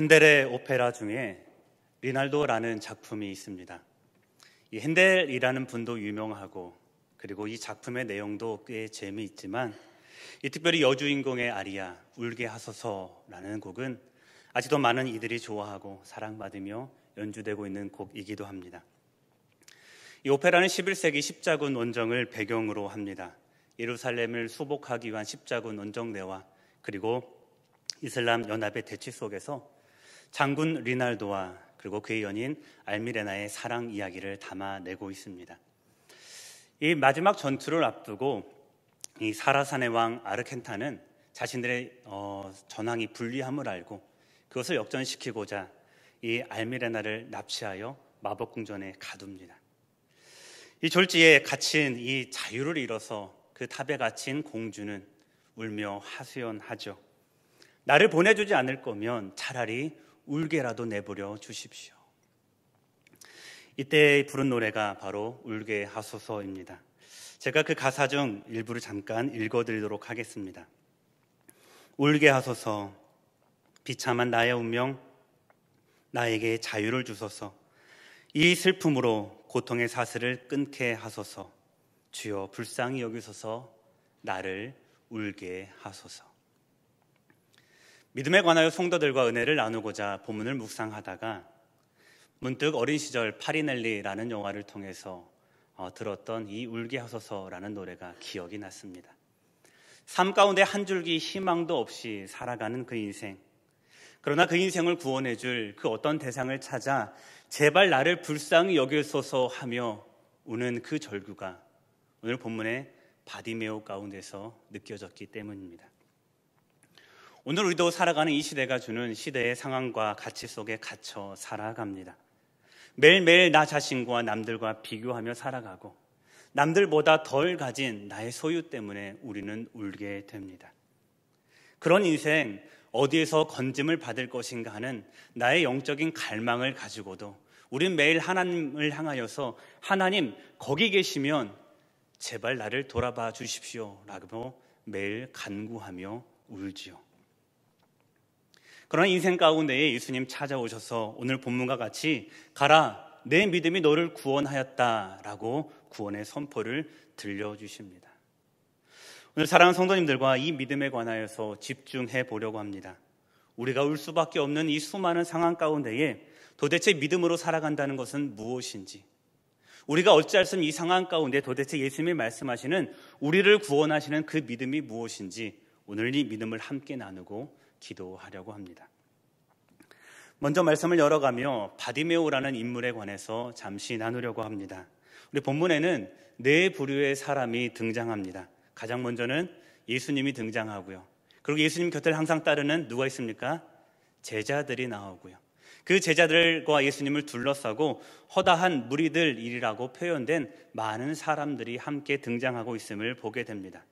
헨델의 오페라 중에 리날도라는 작품이 있습니다. 이 핸델이라는 분도 유명하고 그리고 이 작품의 내용도 꽤 재미있지만 이 특별히 여주인공의 아리아 울게 하소서라는 곡은 아직도 많은 이들이 좋아하고 사랑받으며 연주되고 있는 곡이기도 합니다. 이 오페라는 11세기 십자군 원정을 배경으로 합니다. 예루살렘을 수복하기 위한 십자군 원정대와 그리고 이슬람 연합의 대치 속에서 장군 리날도와 그리고 그의 연인 알미레나의 사랑 이야기를 담아내고 있습니다. 이 마지막 전투를 앞두고 이 사라산의 왕 아르켄타는 자신들의 어, 전황이 불리함을 알고 그것을 역전시키고자 이 알미레나를 납치하여 마법궁전에 가둡니다. 이 졸지에 갇힌 이 자유를 잃어서 그 탑에 갇힌 공주는 울며 하수연하죠 나를 보내주지 않을 거면 차라리 울게라도 내버려 주십시오. 이때 부른 노래가 바로 울게 하소서입니다. 제가 그 가사 중 일부를 잠깐 읽어드리도록 하겠습니다. 울게 하소서, 비참한 나의 운명, 나에게 자유를 주소서, 이 슬픔으로 고통의 사슬을 끊게 하소서, 주여 불쌍히 여기소서, 나를 울게 하소서. 믿음에 관하여 성도들과 은혜를 나누고자 본문을 묵상하다가 문득 어린 시절 파리넬리라는 영화를 통해서 어, 들었던 이 울게 하소서라는 노래가 기억이 났습니다. 삶 가운데 한 줄기 희망도 없이 살아가는 그 인생. 그러나 그 인생을 구원해 줄 그 어떤 대상을 찾아 제발 나를 불쌍히 여길소서 하며 우는 그 절규가 오늘 본문의 바디메오 가운데서 느껴졌기 때문입니다. 오늘 우리도 살아가는 이 시대가 주는 시대의 상황과 가치 속에 갇혀 살아갑니다. 매일매일 나 자신과 남들과 비교하며 살아가고 남들보다 덜 가진 나의 소유 때문에 우리는 울게 됩니다. 그런 인생 어디에서 건짐을 받을 것인가 하는 나의 영적인 갈망을 가지고도 우린 매일 하나님을 향하여서 하나님 거기 계시면 제발 나를 돌아봐 주십시오 라고 매일 간구하며 울지요. 그러나 인생 가운데에 예수님 찾아오셔서 오늘 본문과 같이 가라 내 믿음이 너를 구원하였다라고 구원의 선포를 들려주십니다. 오늘 사랑하는 성도님들과 이 믿음에 관하여서 집중해 보려고 합니다. 우리가 울 수밖에 없는 이 수많은 상황 가운데에 도대체 믿음으로 살아간다는 것은 무엇인지, 우리가 어찌할 수 없는 이 상황 가운데 도대체 예수님이 말씀하시는 우리를 구원하시는 그 믿음이 무엇인지 오늘 이 믿음을 함께 나누고 기도하려고 합니다. 먼저 말씀을 열어가며 바디메오라는 인물에 관해서 잠시 나누려고 합니다. 우리 본문에는 네 부류의 사람이 등장합니다. 가장 먼저는 예수님이 등장하고요. 그리고 예수님 곁을 항상 따르는 누가 있습니까? 제자들이 나오고요. 그 제자들과 예수님을 둘러싸고 허다한 무리들이라고 표현된 많은 사람들이 함께 등장하고 있음을 보게 됩니다.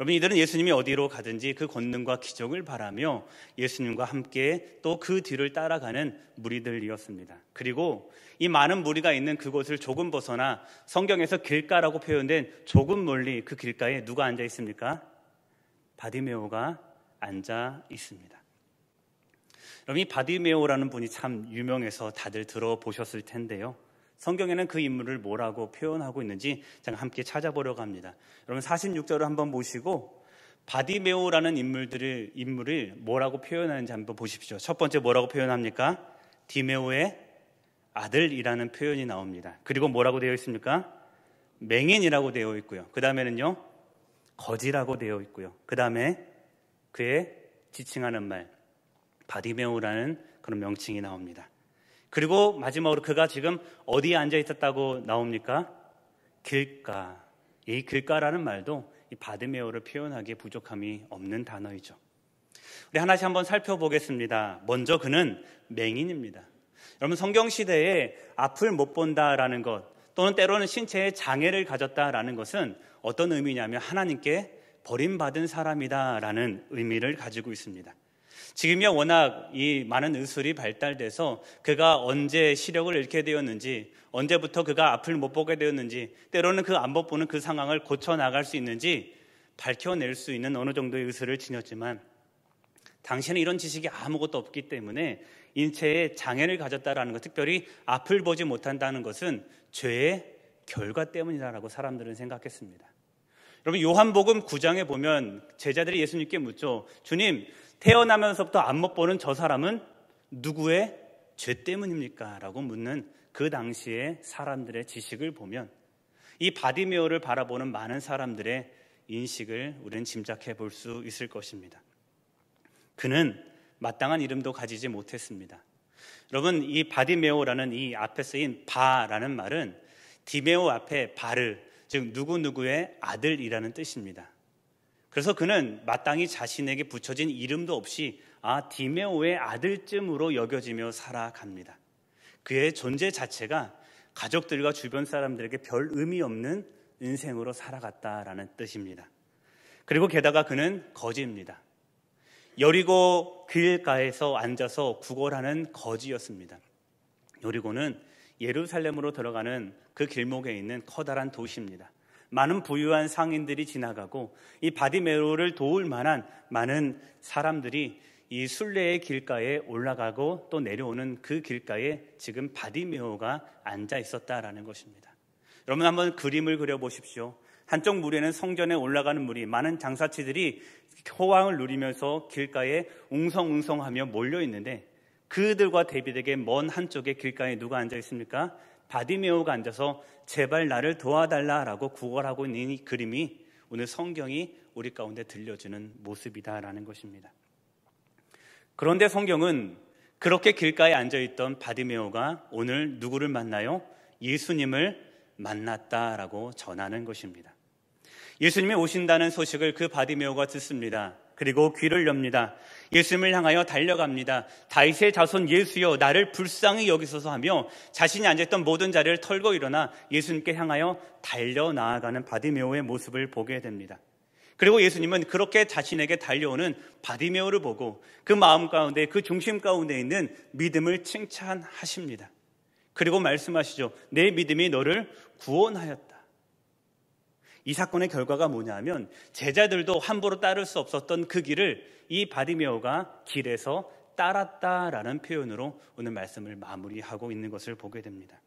여러분 이들은 예수님이 어디로 가든지 그 권능과 기적을 바라며 예수님과 함께 또 그 뒤를 따라가는 무리들이었습니다. 그리고 이 많은 무리가 있는 그곳을 조금 벗어나 성경에서 길가라고 표현된 조금 멀리 그 길가에 누가 앉아 있습니까? 바디메오가 앉아 있습니다. 여러분 이 바디메오라는 분이 참 유명해서 다들 들어보셨을 텐데요. 성경에는 그 인물을 뭐라고 표현하고 있는지 잠깐 함께 찾아보려고 합니다. 여러분 46절을 한번 보시고 바디메오라는 인물들을 인물을 뭐라고 표현하는지 한번 보십시오. 첫 번째 뭐라고 표현합니까? 디메오의 아들이라는 표현이 나옵니다. 그리고 뭐라고 되어 있습니까? 맹인이라고 되어 있고요. 그 다음에는요, 거지라고 되어 있고요. 그 다음에 그의 지칭하는 말, 바디메오라는 그런 명칭이 나옵니다. 그리고 마지막으로 그가 지금 어디에 앉아 있었다고 나옵니까? 길가. 이 길가라는 말도 이 바드메오를 표현하기에 부족함이 없는 단어이죠. 우리 하나씩 한번 살펴보겠습니다. 먼저 그는 맹인입니다. 여러분 성경 시대에 앞을 못 본다라는 것 또는 때로는 신체에 장애를 가졌다라는 것은 어떤 의미냐면 하나님께 버림받은 사람이다라는 의미를 가지고 있습니다. 지금이야 워낙 이 많은 의술이 발달돼서 그가 언제 시력을 잃게 되었는지, 언제부터 그가 앞을 못 보게 되었는지, 때로는 그 안 못 보는 그 상황을 고쳐 나갈 수 있는지 밝혀낼 수 있는 어느 정도의 의술을 지녔지만 당신은 이런 지식이 아무것도 없기 때문에 인체에 장애를 가졌다라는 것, 특별히 앞을 보지 못한다는 것은 죄의 결과 때문이라고 다 사람들은 생각했습니다. 여러분 요한복음 9장에 보면 제자들이 예수님께 묻죠. 주님, 태어나면서부터 안 못 보는 저 사람은 누구의 죄 때문입니까? 라고 묻는 그 당시의 사람들의 지식을 보면 이 바디메어를 바라보는 많은 사람들의 인식을 우리는 짐작해 볼 수 있을 것입니다. 그는 마땅한 이름도 가지지 못했습니다. 여러분, 이 바디메오라는 이 앞에 쓰인 바라는 말은 디메오 앞에 바르, 즉 누구누구의 아들이라는 뜻입니다. 그래서 그는 마땅히 자신에게 붙여진 이름도 없이 아 디메오의 아들쯤으로 여겨지며 살아갑니다. 그의 존재 자체가 가족들과 주변 사람들에게 별 의미 없는 인생으로 살아갔다라는 뜻입니다. 그리고 게다가 그는 거지입니다. 여리고 길가에서 앉아서 구걸하는 거지였습니다. 여리고는 예루살렘으로 들어가는 그 길목에 있는 커다란 도시입니다. 많은 부유한 상인들이 지나가고 이 바디메로를 도울 만한 많은 사람들이 이 순례의 길가에 올라가고 또 내려오는 그 길가에 지금 바디메오가 앉아 있었다라는 것입니다. 여러분 한번 그림을 그려 보십시오. 한쪽 물에는 성전에 올라가는 물이 많은 장사치들이 호황을 누리면서 길가에 웅성웅성하며 몰려 있는데 그들과 대비되게 먼한쪽의 길가에 누가 앉아 있습니까? 바디메오가 앉아서 제발 나를 도와달라라고 구걸하고 있는 이 그림이 오늘 성경이 우리 가운데 들려주는 모습이다라는 것입니다. 그런데 성경은 그렇게 길가에 앉아있던 바디메오가 오늘 누구를 만나요? 예수님을 만났다라고 전하는 것입니다. 예수님이 오신다는 소식을 그 바디메오가 듣습니다. 그리고 귀를 엽니다. 예수님을 향하여 달려갑니다. 다윗의 자손 예수여 나를 불쌍히 여기소서 하며 자신이 앉았던 모든 자를 리 털고 일어나 예수님께 향하여 달려 나아가는 바디메오의 모습을 보게 됩니다. 그리고 예수님은 그렇게 자신에게 달려오는 바디메오를 보고 그 마음 가운데 그 중심 가운데 있는 믿음을 칭찬하십니다. 그리고 말씀하시죠. 내 믿음이 너를 구원하였다. 이 사건의 결과가 뭐냐면 제자들도 함부로 따를 수 없었던 그 길을 이 바디메오가 길에서 따랐다라는 표현으로 오늘 말씀을 마무리하고 있는 것을 보게 됩니다.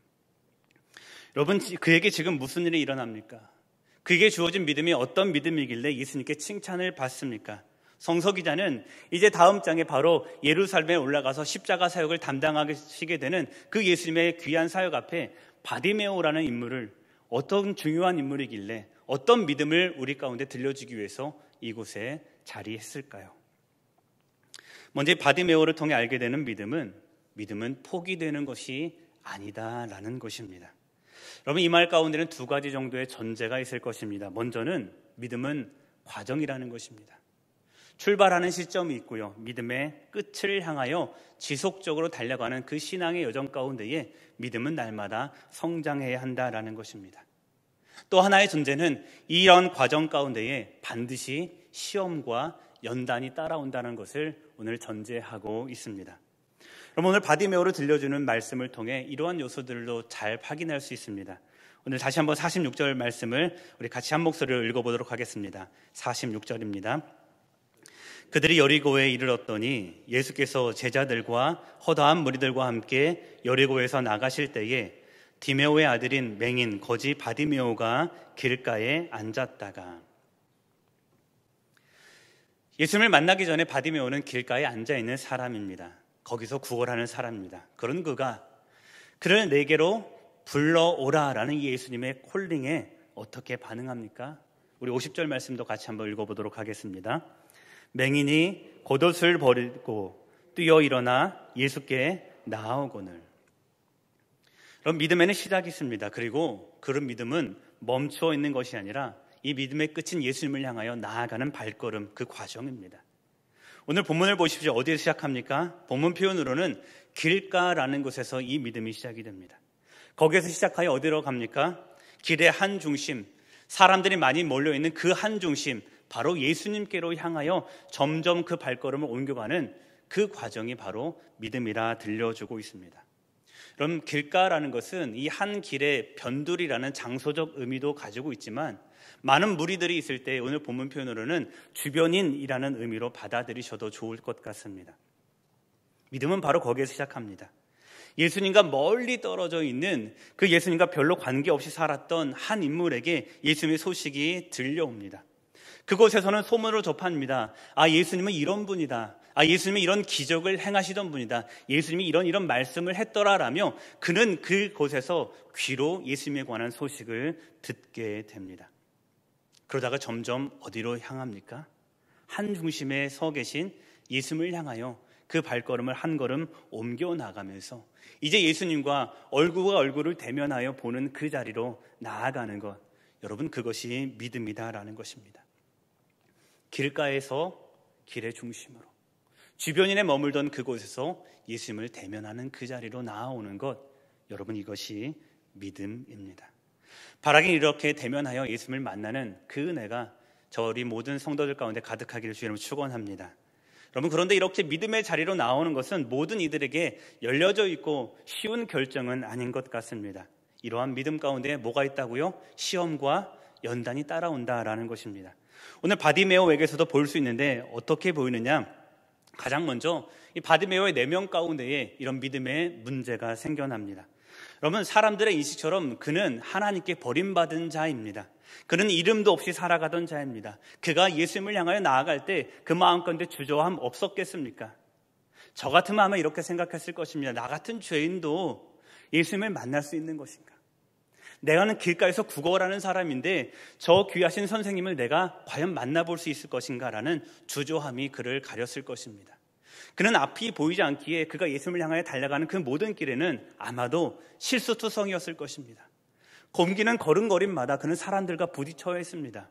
여러분 그에게 지금 무슨 일이 일어납니까? 그에게 주어진 믿음이 어떤 믿음이길래 예수님께 칭찬을 받습니까? 성서 기자는 이제 다음 장에 바로 예루살렘에 올라가서 십자가 사역을 담당하시게 되는 그 예수님의 귀한 사역 앞에 바디메오라는 인물을 어떤 중요한 인물이길래 어떤 믿음을 우리 가운데 들려주기 위해서 이곳에 자리했을까요? 먼저 바디메오를 통해 알게 되는 믿음은 믿음은 포기되는 것이 아니다라는 것입니다. 여러분 이 말 가운데는 두 가지 정도의 전제가 있을 것입니다. 먼저는 믿음은 과정이라는 것입니다. 출발하는 시점이 있고요. 믿음의 끝을 향하여 지속적으로 달려가는 그 신앙의 여정 가운데에 믿음은 날마다 성장해야 한다라는 것입니다. 또 하나의 존재는 이런 과정 가운데에 반드시 시험과 연단이 따라온다는 것을 오늘 전제하고 있습니다. 그럼 오늘 바디메오를 들려주는 말씀을 통해 이러한 요소들로 잘 확인할 수 있습니다. 오늘 다시 한번 46절 말씀을 우리 같이 한 목소리로 읽어보도록 하겠습니다. 46절입니다. 그들이 여리고에 이르렀더니 예수께서 제자들과 허다한 무리들과 함께 여리고에서 나가실 때에 디메오의 아들인 맹인 거지 바디메오가 길가에 앉았다가 예수님을 만나기 전에 바디메오는 길가에 앉아 있는 사람입니다. 거기서 구걸하는 사람입니다. 그런 그가 그를 내게로 불러오라라는 예수님의 콜링에 어떻게 반응합니까? 우리 50절 말씀도 같이 한번 읽어보도록 하겠습니다. 맹인이 겉옷을 버리고 뛰어 일어나 예수께 나아오거늘 그럼 믿음에는 시작이 있습니다. 그리고 그런 믿음은 멈춰 있는 것이 아니라 이 믿음의 끝인 예수님을 향하여 나아가는 발걸음 그 과정입니다. 오늘 본문을 보십시오. 어디에 시작합니까? 본문 표현으로는 길가라는 곳에서 이 믿음이 시작이 됩니다. 거기에서 시작하여 어디로 갑니까? 길의 한 중심, 사람들이 많이 몰려있는 그 한 중심, 바로 예수님께로 향하여 점점 그 발걸음을 옮겨가는 그 과정이 바로 믿음이라 들려주고 있습니다. 그럼 길가라는 것은 이 한 길의 변두리라는 장소적 의미도 가지고 있지만 많은 무리들이 있을 때 오늘 본문 표현으로는 주변인이라는 의미로 받아들이셔도 좋을 것 같습니다. 믿음은 바로 거기에서 시작합니다. 예수님과 멀리 떨어져 있는 그 예수님과 별로 관계없이 살았던 한 인물에게 예수님의 소식이 들려옵니다. 그곳에서는 소문으로 접합니다. 아, 예수님은 이런 분이다. 아, 예수님이 이런 기적을 행하시던 분이다. 예수님이 이런 이런 말씀을 했더라라며 그는 그곳에서 귀로 예수님에 관한 소식을 듣게 됩니다. 그러다가 점점 어디로 향합니까? 한 중심에 서 계신 예수님을 향하여 그 발걸음을 한 걸음 옮겨 나가면서 이제 예수님과 얼굴과 얼굴을 대면하여 보는 그 자리로 나아가는 것. 여러분, 그것이 믿음이다라는 것입니다. 길가에서 길의 중심으로. 주변인에 머물던 그곳에서 예수님을 대면하는 그 자리로 나아오는 것, 여러분 이것이 믿음입니다. 바라긴 이렇게 대면하여 예수님을 만나는 그 은혜가 저리 모든 성도들 가운데 가득하기를 주님을 축원합니다. 여러분 그런데 이렇게 믿음의 자리로 나오는 것은 모든 이들에게 열려져 있고 쉬운 결정은 아닌 것 같습니다. 이러한 믿음 가운데 뭐가 있다고요? 시험과 연단이 따라온다라는 것입니다. 오늘 바디메오에게서도 볼 수 있는데 어떻게 보이느냐? 가장 먼저 이 바디메어의 내면 가운데에 이런 믿음의 문제가 생겨납니다. 여러분 사람들의 인식처럼 그는 하나님께 버림받은 자입니다. 그는 이름도 없이 살아가던 자입니다. 그가 예수님을 향하여 나아갈 때 그 마음가운데 주저함 없었겠습니까? 저같은마음마 이렇게 생각했을 것입니다. 나 같은 죄인도 예수님을 만날 수 있는 것인가? 내가는 길가에서 국어라는 사람인데 저 귀하신 선생님을 내가 과연 만나볼 수 있을 것인가라는 주저함이 그를 가렸을 것입니다. 그는 앞이 보이지 않기에 그가 예수님을 향하여 달려가는 그 모든 길에는 아마도 실수투성이었을 것입니다. 곰기는 걸음걸임마다 그는 사람들과 부딪혀야 했습니다.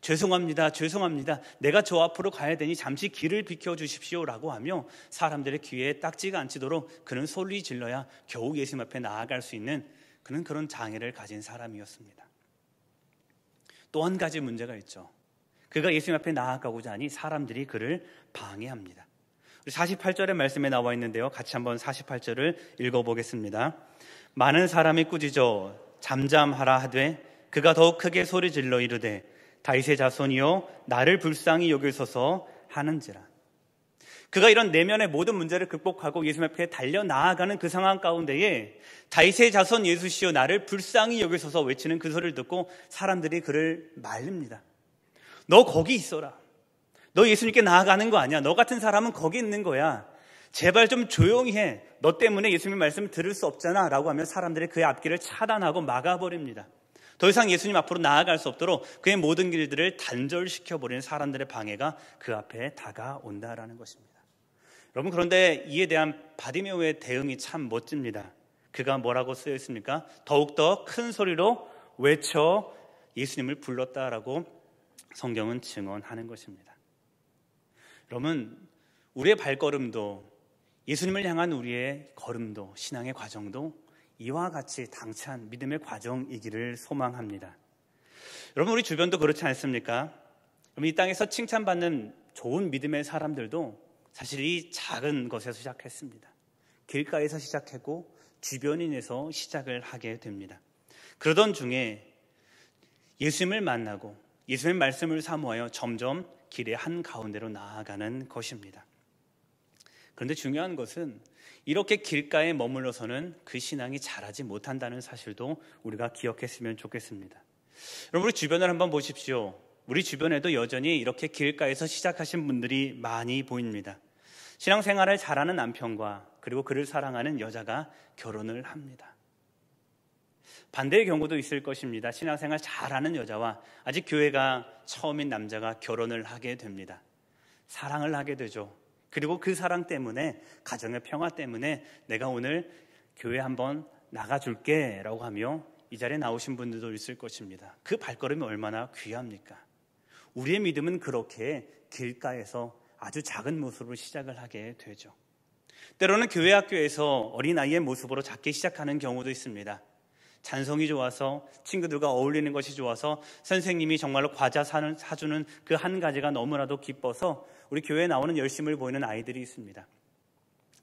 죄송합니다, 죄송합니다. 내가 저 앞으로 가야 되니 잠시 길을 비켜주십시오. 라고 하며 사람들의 귀에 딱지가 앉히도록 그는 소리 질러야 겨우 예수님 앞에 나아갈 수 있는 그는 그런 장애를 가진 사람이었습니다. 또 한 가지 문제가 있죠. 그가 예수님 앞에 나아가고자 하니 사람들이 그를 방해합니다. 48절의 말씀에 나와 있는데요. 같이 한번 48절을 읽어보겠습니다. 많은 사람이 꾸짖어 잠잠하라 하되 그가 더욱 크게 소리 질러 이르되 다윗의 자손이요 나를 불쌍히 여길서서 하는지라. 그가 이런 내면의 모든 문제를 극복하고 예수님 앞에 달려 나아가는 그 상황 가운데에 다윗의 자손 예수시여 나를 불쌍히 여기소서 외치는 그 소리를 듣고 사람들이 그를 말립니다. 너 거기 있어라. 너 예수님께 나아가는 거 아니야. 너 같은 사람은 거기 있는 거야. 제발 좀 조용히 해. 너 때문에 예수님 말씀을 들을 수 없잖아. 라고 하면 사람들이 그의 앞길을 차단하고 막아버립니다. 더 이상 예수님 앞으로 나아갈 수 없도록 그의 모든 길들을 단절시켜버리는 사람들의 방해가 그 앞에 다가온다라는 것입니다. 여러분 그런데 이에 대한 바디메오의 대응이 참 멋집니다. 그가 뭐라고 쓰여 있습니까? 더욱더 큰 소리로 외쳐 예수님을 불렀다라고 성경은 증언하는 것입니다. 여러분 우리의 발걸음도 예수님을 향한 우리의 걸음도 신앙의 과정도 이와 같이 당찬 믿음의 과정이기를 소망합니다. 여러분 우리 주변도 그렇지 않습니까? 그럼 이 땅에서 칭찬받는 좋은 믿음의 사람들도 사실 이 작은 것에서 시작했습니다. 길가에서 시작했고 주변인에서 시작을 하게 됩니다. 그러던 중에 예수님을 만나고 예수님의 말씀을 사모하여 점점 길의 한 가운데로 나아가는 것입니다. 그런데 중요한 것은 이렇게 길가에 머물러서는 그 신앙이 자라지 못한다는 사실도 우리가 기억했으면 좋겠습니다. 여러분 우리 주변을 한번 보십시오. 우리 주변에도 여전히 이렇게 길가에서 시작하신 분들이 많이 보입니다. 신앙생활을 잘하는 남편과 그리고 그를 사랑하는 여자가 결혼을 합니다. 반대의 경우도 있을 것입니다. 신앙생활 잘하는 여자와 아직 교회가 처음인 남자가 결혼을 하게 됩니다. 사랑을 하게 되죠. 그리고 그 사랑 때문에 가정의 평화 때문에 내가 오늘 교회 한번 나가줄게 라고 하며 이 자리에 나오신 분들도 있을 것입니다. 그 발걸음이 얼마나 귀합니까? 우리의 믿음은 그렇게 길가에서 아주 작은 모습으로 시작을 하게 되죠. 때로는 교회 학교에서 어린아이의 모습으로 작게 시작하는 경우도 있습니다. 잔성이 좋아서 친구들과 어울리는 것이 좋아서 선생님이 정말로 과자 사는, 사주는 그 한 가지가 너무나도 기뻐서 우리 교회에 나오는 열심을 보이는 아이들이 있습니다.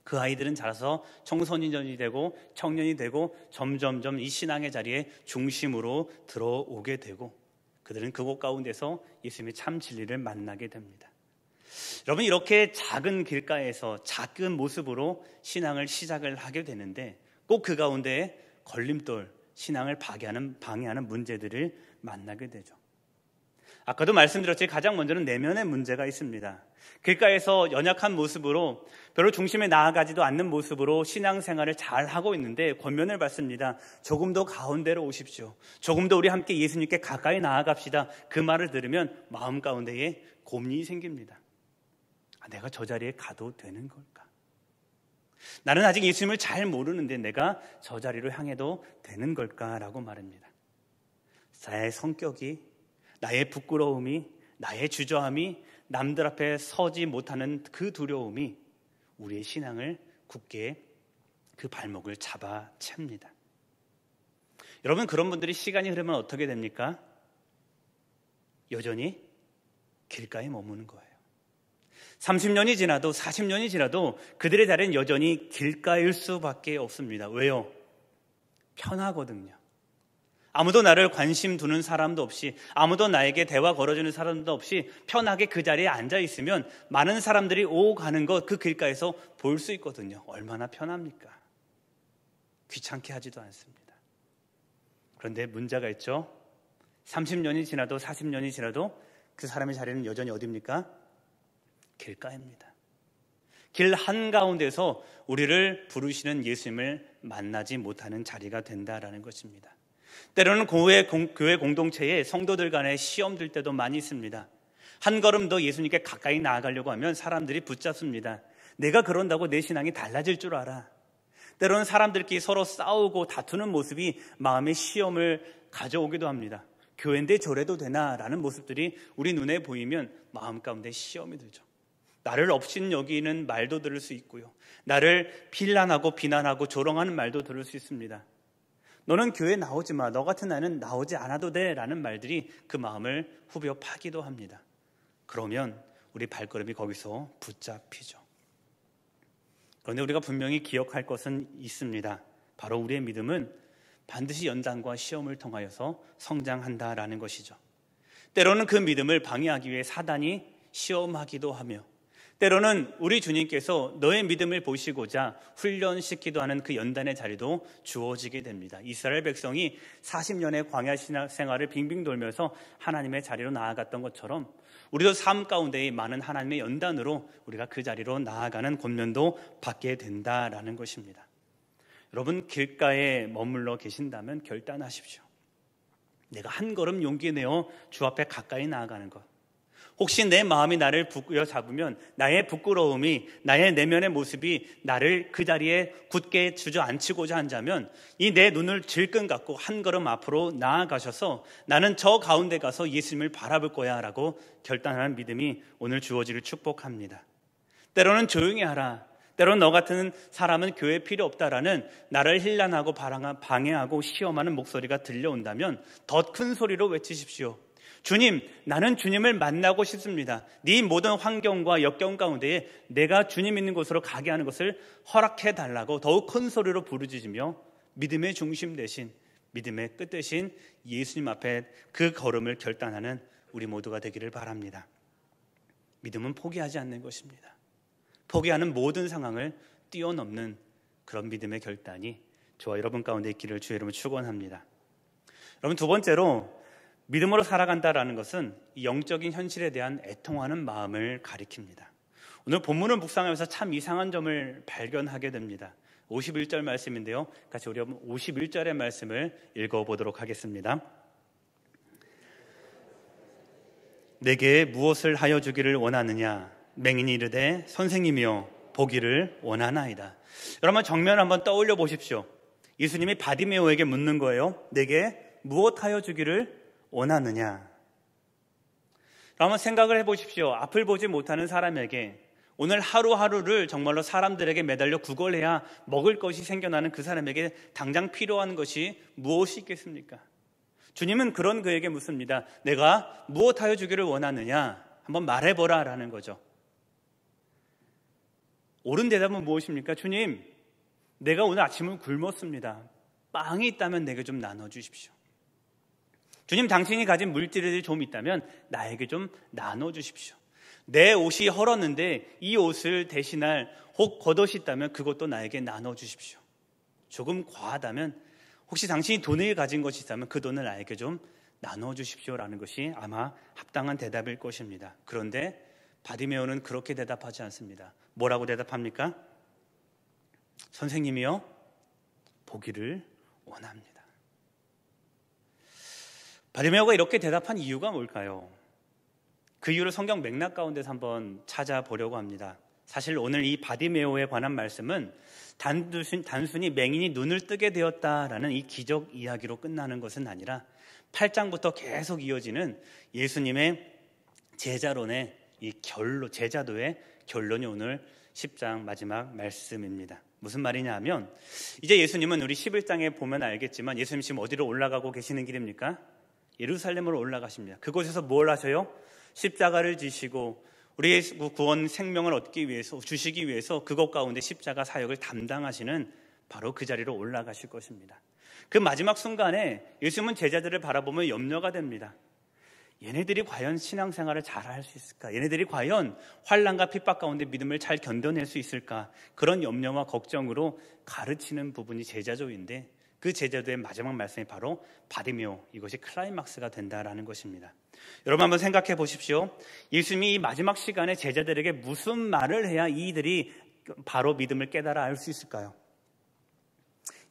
그 아이들은 자라서 청소년이 되고 청년이 되고 점점점 이 신앙의 자리에 중심으로 들어오게 되고 그들은 그곳 가운데서 예수님의 참 진리를 만나게 됩니다. 여러분 이렇게 작은 길가에서 작은 모습으로 신앙을 시작을 하게 되는데 꼭 그 가운데 걸림돌 신앙을 파괴하는 방해하는 문제들을 만나게 되죠. 아까도 말씀드렸지 가장 먼저는 내면의 문제가 있습니다. 길가에서 연약한 모습으로 별로 중심에 나아가지도 않는 모습으로 신앙생활을 잘 하고 있는데 권면을 받습니다. 조금 더 가운데로 오십시오. 조금 더 우리 함께 예수님께 가까이 나아갑시다. 그 말을 들으면 마음 가운데에 곰이 생깁니다. 아, 내가 저 자리에 가도 되는 걸까? 나는 아직 예수님을 잘 모르는데 내가 저 자리로 향해도 되는 걸까라고 말합니다. 나의 성격이, 나의 부끄러움이, 나의 주저함이, 남들 앞에 서지 못하는 그 두려움이 우리의 신앙을 굳게 그 발목을 잡아 챕니다. 여러분, 그런 분들이 시간이 흐르면 어떻게 됩니까? 여전히 길가에 머무는 거예요. 30년이 지나도 40년이 지나도 그들의 다리는 여전히 길가일 수밖에 없습니다. 왜요? 편하거든요. 아무도 나를 관심 두는 사람도 없이 아무도 나에게 대화 걸어주는 사람도 없이 편하게 그 자리에 앉아 있으면 많은 사람들이 오 가는 것 그 길가에서 볼 수 있거든요. 얼마나 편합니까? 귀찮게 하지도 않습니다. 그런데 문제가 있죠. 30년이 지나도 40년이 지나도 그 사람의 자리는 여전히 어딥니까? 길가입니다. 길 한가운데서 우리를 부르시는 예수님을 만나지 못하는 자리가 된다라는 것입니다. 때로는 교회, 교회 공동체에 성도들 간에 시험들 때도 많이 있습니다. 한 걸음 더 예수님께 가까이 나아가려고 하면 사람들이 붙잡습니다. 내가 그런다고 내 신앙이 달라질 줄 알아. 때로는 사람들끼리 서로 싸우고 다투는 모습이 마음의 시험을 가져오기도 합니다. 교회인데 저래도 되나? 라는 모습들이 우리 눈에 보이면 마음 가운데 시험이 들죠. 나를 없인 여기는 말도 들을 수 있고요. 나를 빌란하고 비난하고 조롱하는 말도 들을 수 있습니다. 너는 교회 나오지 마. 너 같은 나는 나오지 않아도 돼. 라는 말들이 그 마음을 후벼 파기도 합니다. 그러면 우리 발걸음이 거기서 붙잡히죠. 그런데 우리가 분명히 기억할 것은 있습니다. 바로 우리의 믿음은 반드시 연단과 시험을 통하여서 성장한다라는 것이죠. 때로는 그 믿음을 방해하기 위해 사단이 시험하기도 하며 때로는 우리 주님께서 너의 믿음을 보시고자 훈련시키도 기 하는 그 연단의 자리도 주어지게 됩니다. 이스라엘 백성이 40년의 광야 생활을 빙빙 돌면서 하나님의 자리로 나아갔던 것처럼 우리도 삶 가운데의 많은 하나님의 연단으로 우리가 그 자리로 나아가는 권면도 받게 된다라는 것입니다. 여러분 길가에 머물러 계신다면 결단하십시오. 내가 한 걸음 용기 내어 주 앞에 가까이 나아가는 것. 혹시 내 마음이 나를 부여잡으면 나의 부끄러움이 나의 내면의 모습이 나를 그 자리에 굳게 주저앉히고자 한다면 이 내 눈을 질끈 갖고 한 걸음 앞으로 나아가셔서 나는 저 가운데 가서 예수님을 바라볼 거야 라고 결단하는 믿음이 오늘 주어지를 축복합니다. 때로는 조용히 하라. 때로는 너 같은 사람은 교회 필요 없다라는 나를 힐난하고 방해하고 시험하는 목소리가 들려온다면 더 큰 소리로 외치십시오. 주님, 나는 주님을 만나고 싶습니다. 네 모든 환경과 역경 가운데 내가 주님 있는 곳으로 가게 하는 것을 허락해 달라고 더욱 큰 소리로 부르짖으며 믿음의 중심 대신 믿음의 끝 대신 예수님 앞에 그 걸음을 결단하는 우리 모두가 되기를 바랍니다. 믿음은 포기하지 않는 것입니다. 포기하는 모든 상황을 뛰어넘는 그런 믿음의 결단이 저와 여러분 가운데 있기를 주의 이름으로 축원합니다. 여러분 두 번째로 믿음으로 살아간다라는 것은 이 영적인 현실에 대한 애통하는 마음을 가리킵니다. 오늘 본문을 묵상하면서 참 이상한 점을 발견하게 됩니다. 51절 말씀인데요. 같이 우리 51절의 말씀을 읽어보도록 하겠습니다. 내게 무엇을 하여 주기를 원하느냐? 맹인이 이르되 선생님이여 보기를 원하나이다. 여러분 정면 한번 떠올려 보십시오. 예수님이 바디메오에게 묻는 거예요. 내게 무엇 하여 주기를 원하느냐? 한번 생각을 해보십시오. 앞을 보지 못하는 사람에게 오늘 하루하루를 정말로 사람들에게 매달려 구걸해야 먹을 것이 생겨나는 그 사람에게 당장 필요한 것이 무엇이 있겠습니까? 주님은 그런 그에게 묻습니다. 내가 무엇하여 주기를 원하느냐? 한번 말해보라 라는 거죠. 옳은 대답은 무엇입니까? 주님, 내가 오늘 아침을 굶었습니다. 빵이 있다면 내게 좀 나눠주십시오. 주님 당신이 가진 물질들이 좀 있다면 나에게 좀 나눠 주십시오. 내 옷이 헐었는데 이 옷을 대신할 혹 겉옷이 있다면 그것도 나에게 나눠 주십시오. 조금 과하다면 혹시 당신이 돈을 가진 것이 있다면 그 돈을 나에게 좀 나눠 주십시오라는 것이 아마 합당한 대답일 것입니다. 그런데 바디메오는 그렇게 대답하지 않습니다. 뭐라고 대답합니까? 선생님이요. 보기를 원합니다. 바디메어가 이렇게 대답한 이유가 뭘까요? 그 이유를 성경 맥락 가운데서 한번 찾아보려고 합니다. 사실 오늘 이 바디메오에 관한 말씀은 단순, 단순히 맹인이 눈을 뜨게 되었다라는 이 기적 이야기로 끝나는 것은 아니라 8장부터 계속 이어지는 예수님의 제자론의 이 결론, 제자도의 결론이 오늘 10장 마지막 말씀입니다. 무슨 말이냐 하면 이제 예수님은 우리 11장에 보면 알겠지만 예수님 지금 어디로 올라가고 계시는 길입니까? 예루살렘으로 올라가십니다. 그곳에서 뭘 하세요? 십자가를 지시고 우리의 구원 생명을 얻기 위해서 주시기 위해서 그것 가운데 십자가 사역을 담당하시는 바로 그 자리로 올라가실 것입니다. 그 마지막 순간에 예수님은 제자들을 바라보며 염려가 됩니다. 얘네들이 과연 신앙생활을 잘 할 수 있을까? 얘네들이 과연 환란과 핍박 가운데 믿음을 잘 견뎌낼 수 있을까? 그런 염려와 걱정으로 가르치는 부분이 제자조인데 그 제자들의 마지막 말씀이 바로 바리묘 이것이 클라이막스가 된다라는 것입니다. 여러분 한번 생각해 보십시오. 예수님이 마지막 시간에 제자들에게 무슨 말을 해야 이들이 바로 믿음을 깨달아 알 수 있을까요?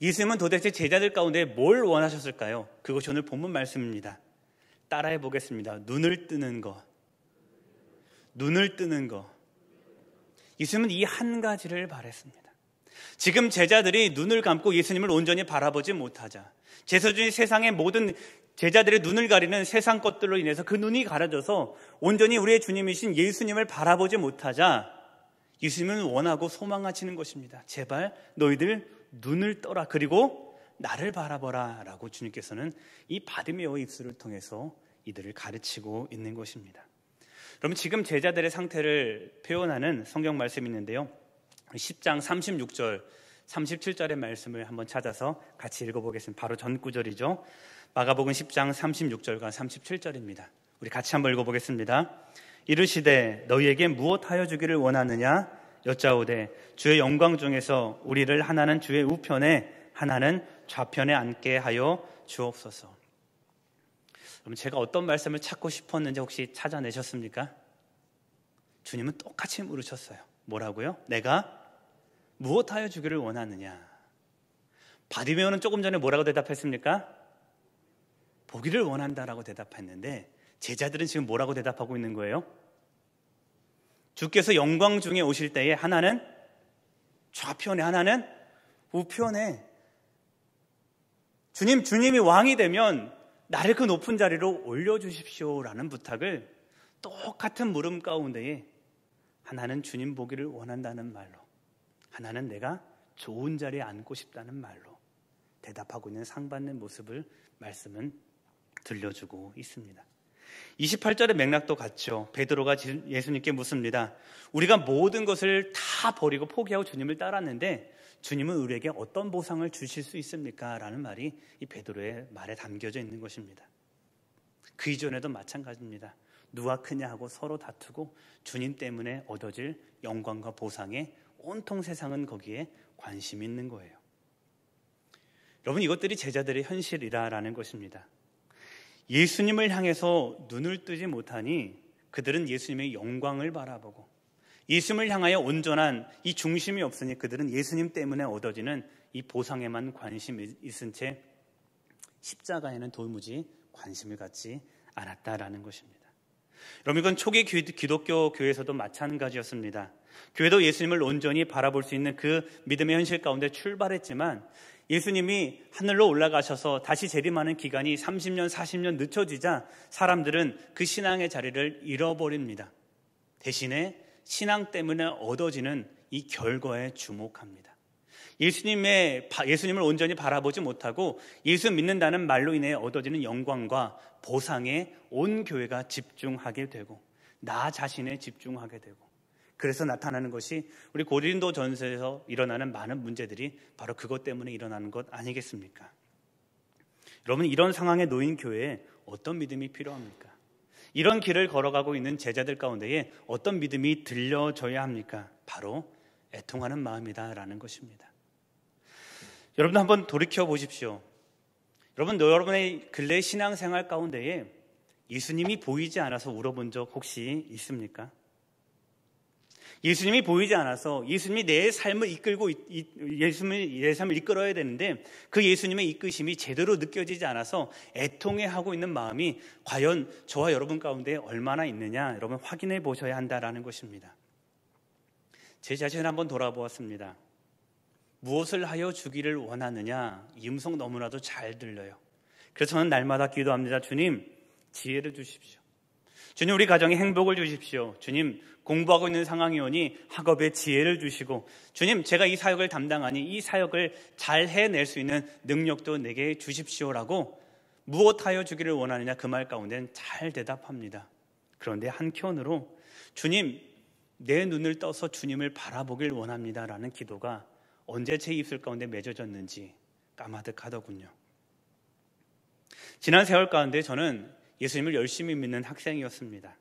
예수님은 도대체 제자들 가운데 뭘 원하셨을까요? 그것이 오늘 본문 말씀입니다. 따라해 보겠습니다. 눈을 뜨는 것. 눈을 뜨는 것. 예수님은 이 한 가지를 바랬습니다. 지금 제자들이 눈을 감고 예수님을 온전히 바라보지 못하자. 제서주의 세상의 모든 제자들의 눈을 가리는 세상 것들로 인해서 그 눈이 가려져서 온전히 우리의 주님이신 예수님을 바라보지 못하자 예수님은 원하고 소망하시는 것입니다. 제발 너희들 눈을 떠라. 그리고 나를 바라보라. 라고 주님께서는 이 바르메오의 입술을 통해서 이들을 가르치고 있는 것입니다. 그럼 지금 제자들의 상태를 표현하는 성경 말씀이 있는데요. 10장 36절, 37절의 말씀을 한번 찾아서 같이 읽어보겠습니다. 바로 전 구절이죠. 마가복음 10장 36절과 37절입니다. 우리 같이 한번 읽어보겠습니다. 이르시되 너희에게 무엇하여 주기를 원하느냐 여짜오되 주의 영광 중에서 우리를 하나는 주의 우편에 하나는 좌편에 앉게 하여 주옵소서. 그럼 제가 어떤 말씀을 찾고 싶었는지 혹시 찾아내셨습니까? 주님은 똑같이 물으셨어요. 뭐라고요? 내가 무엇하여 주기를 원하느냐? 바디메오는 조금 전에 뭐라고 대답했습니까? 보기를 원한다라고 대답했는데 제자들은 지금 뭐라고 대답하고 있는 거예요? 주께서 영광 중에 오실 때에 하나는 좌편에 하나는 우편에 주님 주님이 왕이 되면 나를 그 높은 자리로 올려 주십시오라는 부탁을 똑같은 물음 가운데에 하나는 주님 보기를 원한다는 말로 하나는 내가 좋은 자리에 앉고 싶다는 말로 대답하고 있는 상 받는 모습을 말씀은 들려주고 있습니다. 28절의 맥락도 같죠. 베드로가 예수님께 묻습니다. 우리가 모든 것을 다 버리고 포기하고 주님을 따랐는데 주님은 우리에게 어떤 보상을 주실 수 있습니까? 라는 말이 이 베드로의 말에 담겨져 있는 것입니다. 그 이전에도 마찬가지입니다. 누가 크냐 하고 서로 다투고 주님 때문에 얻어질 영광과 보상에 온통 세상은 거기에 관심 있는 거예요. 여러분, 이것들이 제자들의 현실이라라는 것입니다. 예수님을 향해서 눈을 뜨지 못하니 그들은 예수님의 영광을 바라보고 예수님을 향하여 온전한 이 중심이 없으니 그들은 예수님 때문에 얻어지는 이 보상에만 관심이 있은 채 십자가에는 도무지 관심을 갖지 않았다라는 것입니다. 여러분 이건 초기 기독교 교회에서도 마찬가지였습니다. 교회도 예수님을 온전히 바라볼 수 있는 그 믿음의 현실 가운데 출발했지만 예수님이 하늘로 올라가셔서 다시 재림하는 기간이 30년, 40년 늦춰지자 사람들은 그 신앙의 자리를 잃어버립니다. 대신에 신앙 때문에 얻어지는 이 결과에 주목합니다. 예수님의, 예수님을 온전히 바라보지 못하고 예수 믿는다는 말로 인해 얻어지는 영광과 보상에 온 교회가 집중하게 되고 나 자신에 집중하게 되고 그래서 나타나는 것이 우리 고린도 전서에서 일어나는 많은 문제들이 바로 그것 때문에 일어나는 것 아니겠습니까? 여러분, 이런 상황에 놓인 교회에 어떤 믿음이 필요합니까? 이런 길을 걸어가고 있는 제자들 가운데에 어떤 믿음이 들려져야 합니까? 바로 애통하는 마음이다라는 것입니다. 여러분 한번 돌이켜 보십시오. 여러분, 여러분의 근래 신앙생활 가운데에 예수님이 보이지 않아서 울어본 적 혹시 있습니까? 예수님이 보이지 않아서 예수님이 내 삶을 이끌고 예수님이 내 삶을 이끌어야 되는데 그 예수님의 이끄심이 제대로 느껴지지 않아서 애통해 하고 있는 마음이 과연 저와 여러분 가운데 얼마나 있느냐 여러분 확인해 보셔야 한다라는 것입니다. 제 자신을 한번 돌아보았습니다. 무엇을 하여 주기를 원하느냐 이 음성 너무나도 잘 들려요. 그래서 저는 날마다 기도합니다. 주님 지혜를 주십시오. 주님 우리 가정에 행복을 주십시오. 주님 공부하고 있는 상황이 오니 학업에 지혜를 주시고 주님 제가 이 사역을 담당하니 이 사역을 잘 해낼 수 있는 능력도 내게 주십시오라고 무엇하여 주기를 원하느냐 그 말 가운데는 잘 대답합니다. 그런데 한켠으로 주님 내 눈을 떠서 주님을 바라보길 원합니다라는 기도가 언제 제 입술 가운데 맺어졌는지 까마득하더군요. 지난 세월 가운데 저는 예수님을 열심히 믿는 학생이었습니다.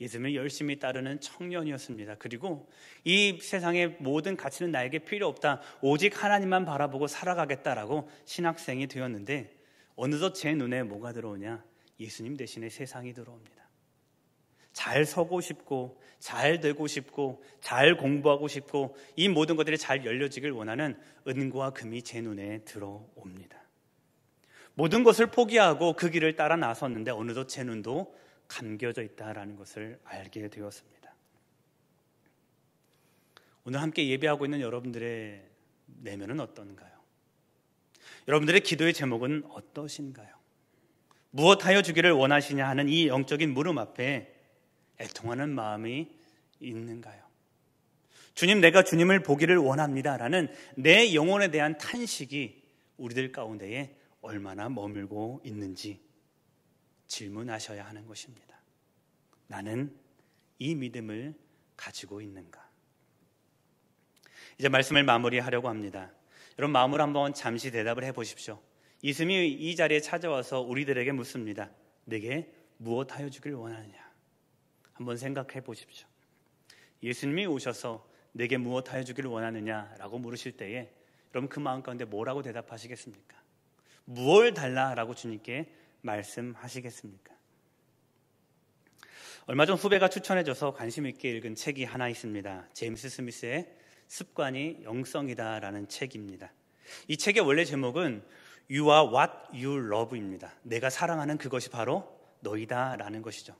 예수님을 열심히 따르는 청년이었습니다. 그리고 이 세상의 모든 가치는 나에게 필요 없다. 오직 하나님만 바라보고 살아가겠다라고 신학생이 되었는데 어느덧 제 눈에 뭐가 들어오냐? 예수님 대신에 세상이 들어옵니다. 잘 서고 싶고, 잘 되고 싶고, 잘 공부하고 싶고, 이 모든 것들이 잘 열려지길 원하는 은과 금이 제 눈에 들어옵니다. 모든 것을 포기하고 그 길을 따라 나섰는데 어느덧 제 눈도 감겨져 있다라는 것을 알게 되었습니다. 오늘 함께 예배하고 있는 여러분들의 내면은 어떤가요? 여러분들의 기도의 제목은 어떠신가요? 무엇하여 주기를 원하시냐 하는 이 영적인 물음 앞에 애통하는 마음이 있는가요? 주님, 내가 주님을 보기를 원합니다라는 내 영혼에 대한 탄식이 우리들 가운데에 얼마나 머물고 있는지 질문하셔야 하는 것입니다. 나는 이 믿음을 가지고 있는가? 이제 말씀을 마무리하려고 합니다. 여러분 마음을 한번 잠시 대답을 해보십시오. 이스미 이 자리에 찾아와서 우리들에게 묻습니다. 내게 무엇 하여 주길 원하느냐? 한번 생각해 보십시오. 예수님이 오셔서 내게 무엇 하여 주길 원하느냐라고 물으실 때에 여러분 그 마음 가운데 뭐라고 대답하시겠습니까? 무엇 달라라고 주님께 말씀하시겠습니까? 얼마 전 후배가 추천해줘서 관심 있게 읽은 책이 하나 있습니다. 제임스 스미스의 습관이 영성이다라는 책입니다. 이 책의 원래 제목은 You are what you love입니다. 내가 사랑하는 그것이 바로 너이다라는 것이죠.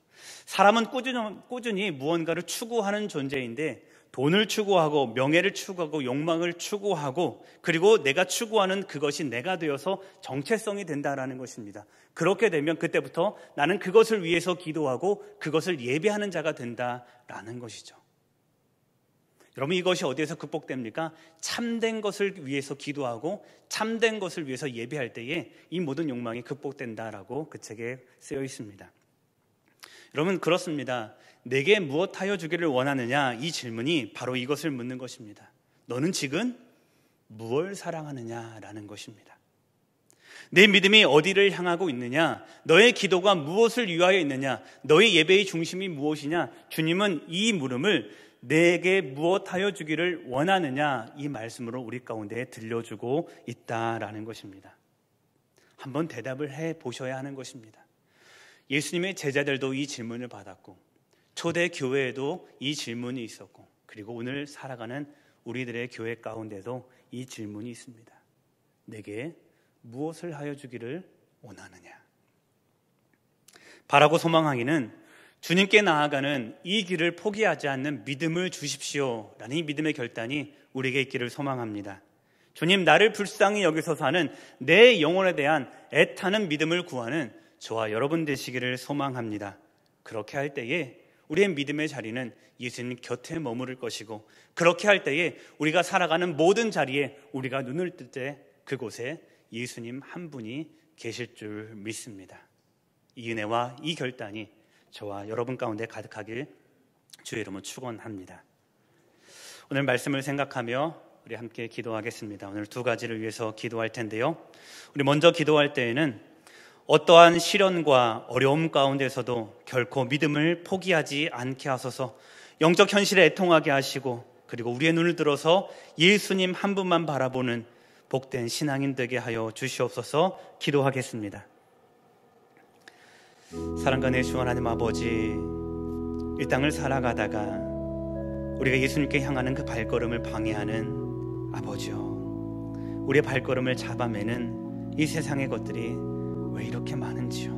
사람은 꾸준히, 꾸준히 무언가를 추구하는 존재인데 돈을 추구하고 명예를 추구하고 욕망을 추구하고 그리고 내가 추구하는 그것이 내가 되어서 정체성이 된다라는 것입니다. 그렇게 되면 그때부터 나는 그것을 위해서 기도하고 그것을 예배하는 자가 된다라는 것이죠. 여러분 이것이 어디에서 극복됩니까? 참된 것을 위해서 기도하고 참된 것을 위해서 예배할 때에 이 모든 욕망이 극복된다라고 그 책에 쓰여 있습니다. 여러분 그렇습니다. 내게 무엇하여 주기를 원하느냐 이 질문이 바로 이것을 묻는 것입니다. 너는 지금 무엇을 사랑하느냐라는 것입니다. 내 믿음이 어디를 향하고 있느냐, 너의 기도가 무엇을 위하여 있느냐, 너의 예배의 중심이 무엇이냐, 주님은 이 물음을 내게 무엇하여 주기를 원하느냐 이 말씀으로 우리 가운데 들려주고 있다라는 것입니다. 한번 대답을 해 보셔야 하는 것입니다. 예수님의 제자들도 이 질문을 받았고 초대 교회에도 이 질문이 있었고 그리고 오늘 살아가는 우리들의 교회 가운데도 이 질문이 있습니다. 내게 무엇을 하여 주기를 원하느냐? 바라고 소망하기는 주님께 나아가는 이 길을 포기하지 않는 믿음을 주십시오. 라는 이 믿음의 결단이 우리에게 있기를 소망합니다. 주님, 나를 불쌍히 여기서 사는 내 영혼에 대한 애타는 믿음을 구하는 저와 여러분 되시기를 소망합니다. 그렇게 할 때에 우리의 믿음의 자리는 예수님 곁에 머무를 것이고 그렇게 할 때에 우리가 살아가는 모든 자리에 우리가 눈을 뜰 때 그곳에 예수님 한 분이 계실 줄 믿습니다. 이 은혜와 이 결단이 저와 여러분 가운데 가득하길 주의 이름으로 축원합니다. 오늘 말씀을 생각하며 우리 함께 기도하겠습니다. 오늘 두 가지를 위해서 기도할 텐데요. 우리 먼저 기도할 때에는 어떠한 시련과 어려움 가운데서도 결코 믿음을 포기하지 않게 하소서 영적 현실에 애통하게 하시고 그리고 우리의 눈을 들어서 예수님 한 분만 바라보는 복된 신앙인 되게 하여 주시옵소서 기도하겠습니다. 사랑과 내 주원 하나님 아버지, 이 땅을 살아가다가 우리가 예수님께 향하는 그 발걸음을 방해하는 아버지요. 우리의 발걸음을 잡아매는 이 세상의 것들이 왜 이렇게 많은지요?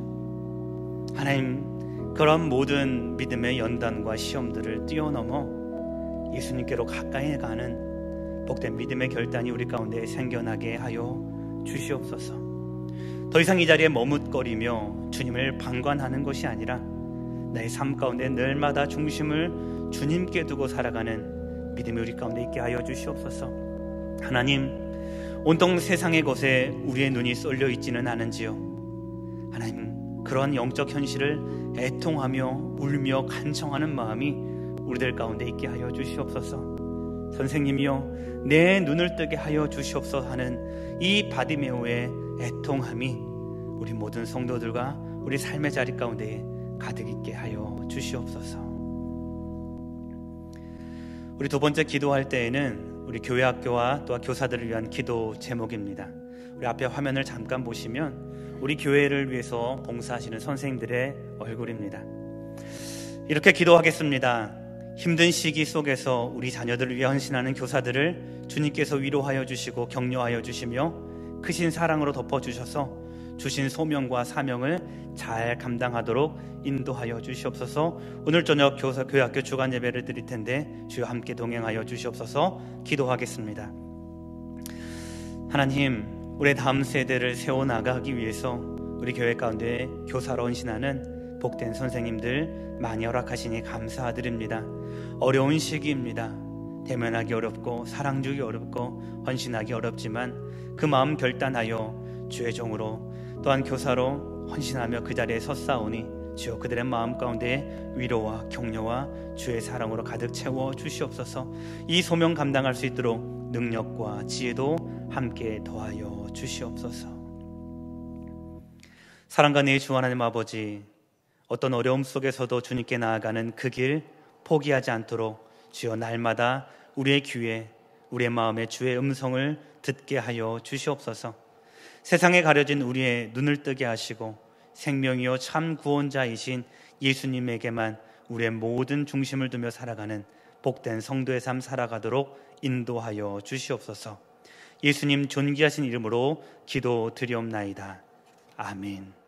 하나님, 그런 모든 믿음의 연단과 시험들을 뛰어넘어 예수님께로 가까이 가는 복된 믿음의 결단이 우리 가운데 생겨나게 하여 주시옵소서. 더 이상 이 자리에 머뭇거리며 주님을 방관하는 것이 아니라 나의 삶 가운데 늘마다 중심을 주님께 두고 살아가는 믿음이 우리 가운데 있게 하여 주시옵소서. 하나님, 온통 세상의 것에 우리의 눈이 쏠려 있지는 않은지요. 하나님 음. 그런 영적 현실을 애통하며 울며 간청하는 마음이 우리들 가운데 있게 하여 주시옵소서. 선생님이여 내 눈을 뜨게 하여 주시옵소서 하는 이 바디메오의 애통함이 우리 모든 성도들과 우리 삶의 자리 가운데 가득 있게 하여 주시옵소서. 우리 두 번째 기도할 때에는 우리 교회 학교와 또 교사들을 위한 기도 제목입니다. 우리 앞에 화면을 잠깐 보시면 우리 교회를 위해서 봉사하시는 선생님들의 얼굴입니다. 이렇게 기도하겠습니다. 힘든 시기 속에서 우리 자녀들을 위해 헌신하는 교사들을 주님께서 위로하여 주시고 격려하여 주시며 크신 사랑으로 덮어주셔서 주신 소명과 사명을 잘 감당하도록 인도하여 주시옵소서. 오늘 저녁 교사 교회 학교 주간 예배를 드릴 텐데 주여 함께 동행하여 주시옵소서. 기도하겠습니다. 하나님 우리 다음 세대를 세워나가기 위해서 우리 교회 가운데 교사로 헌신하는 복된 선생님들 많이 허락하시니 감사드립니다. 어려운 시기입니다. 대면하기 어렵고 사랑 주기 어렵고 헌신하기 어렵지만 그 마음 결단하여 주의 종으로 또한 교사로 헌신하며 그 자리에 섰사오니 주여 그들의 마음 가운데 위로와 격려와 주의 사랑으로 가득 채워 주시옵소서 이 소명 감당할 수 있도록 능력과 지혜도 함께 더하여 주시옵소서. 사랑과 내의 주 하나님 아버지, 어떤 어려움 속에서도 주님께 나아가는 그 길 포기하지 않도록 주여 날마다 우리의 귀에 우리의 마음에 주의 음성을 듣게 하여 주시옵소서. 세상에 가려진 우리의 눈을 뜨게 하시고 생명이요 참 구원자이신 예수님에게만 우리의 모든 중심을 두며 살아가는 복된 성도의 삶 살아가도록 인도하여 주시옵소서. 예수님 존귀하신 이름으로 기도드리옵나이다. 아멘.